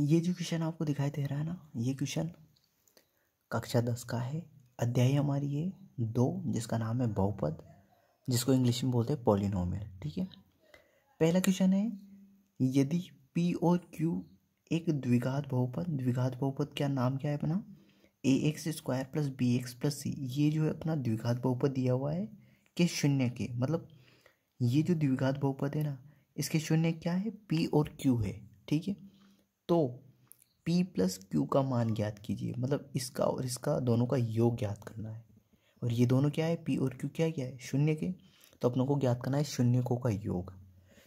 ये जो क्वेश्चन आपको दिखाई दे रहा है ना ये क्वेश्चन कक्षा दस का है अध्याय हमारी ये दो जिसका नाम है बहुपद जिसको इंग्लिश में बोलते हैं पॉलिनोमियल ठीक है पहला क्वेश्चन है यदि पी और क्यू एक द्विघात बहुपद द्विघात बहुपद क्या नाम क्या है अपना a x square plus b x plus c ये जो है अपना द्विघात बहुपद दिया हुआ है के शून्य के मतलब ये जो द्विघात बहुपद है ना इसके शून्य क्या है पी और क्यू है ठीक है तो p प्लस क्यू का मान ज्ञात कीजिए मतलब इसका और इसका दोनों का योग ज्ञात करना है और ये दोनों क्या है p और q क्या क्या है शून्य के तो अपनों को ज्ञात करना है शून्य को का योग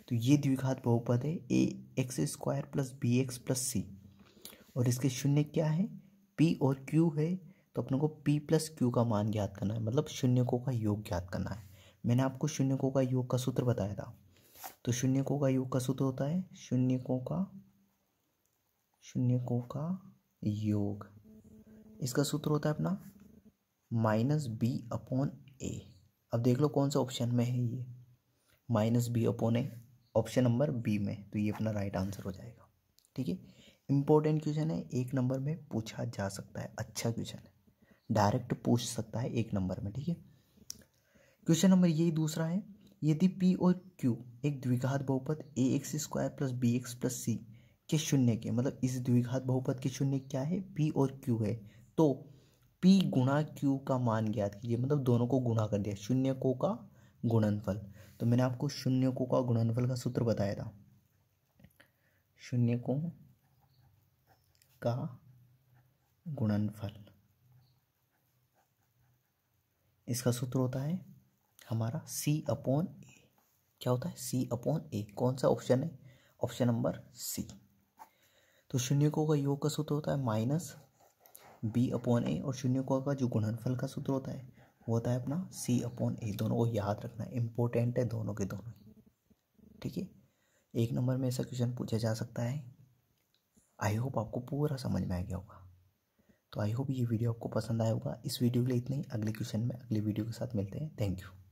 तो ये द्विघात बहुपद है a x square plus b x plus c और इसके शून्य क्या है p और q है तो अपनों को p प्लस क्यू का मान ज्ञात करना है मतलब शून्य को का योग ज्ञात करना है मैंने आपको शून्य को का योग का सूत्र बताया था तो शून्य को का योग का सूत्र होता है शून्य को का शून्यकों का योग इसका सूत्र होता है अपना माइनस बी अपॉन ए अब देख लो कौन सा ऑप्शन में है ये minus b upon a option number b में तो ये अपना राइट आंसर हो जाएगा ठीक है इंपॉर्टेंट क्वेश्चन है एक नंबर में पूछा जा सकता है अच्छा क्वेश्चन है डायरेक्ट पूछ सकता है एक नंबर में ठीक है क्वेश्चन नंबर यही दूसरा है यदि पी और क्यू एक द्विघात बहुपद a x square plus b x plus c के शून्य के मतलब इस द्विघात बहुपद के शून्य क्या है पी और क्यू है तो पी गुणा क्यू का मान ज्ञात कीजिए मतलब दोनों को गुणा कर दिया शून्य को का गुणनफल तो मैंने आपको शून्य को का गुणनफल का सूत्र बताया था शून्य को का गुणनफल इसका सूत्र होता है हमारा सी अपॉन ए क्या होता है सी अपॉन ए कौन सा ऑप्शन है ऑप्शन नंबर सी तो शून्य को का योग का सूत्र होता है माइनस बी अपॉन ए और शून्य को का जो गुणनफल का सूत्र होता है वो होता है अपना सी अपॉन ए दोनों को याद रखना इम्पोर्टेंट है दोनों के दोनों ठीक है एक नंबर में ऐसा क्वेश्चन पूछा जा सकता है आई होप आपको पूरा समझ में आ गया होगा तो आई होप ये वीडियो आपको पसंद आया होगा इस वीडियो के लिए इतने ही अगले क्वेश्चन में अगले वीडियो के साथ मिलते हैं थैंक यू